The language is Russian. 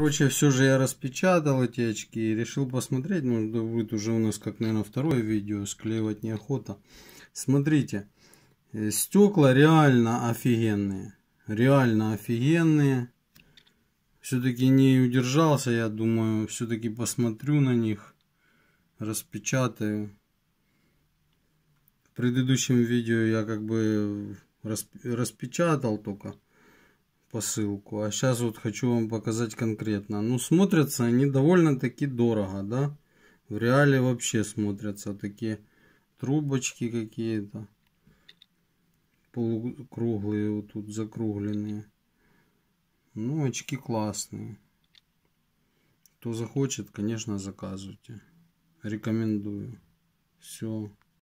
Короче, все же я распечатал эти очки и решил посмотреть. Ну, будет уже у нас, как, наверное, второе видео, склеивать неохота. Смотрите, э, стекла реально офигенные. Реально офигенные. Все-таки не удержался, я думаю, все-таки посмотрю на них, распечатаю. В предыдущем видео я как бы распечатал только посылку. А сейчас вот хочу вам показать конкретно. Ну, смотрятся они довольно-таки дорого, да? В реале вообще смотрятся такие трубочки какие-то. Полукруглые, вот тут закругленные. Ну, очки классные. Кто захочет, конечно, заказывайте. Рекомендую. Все.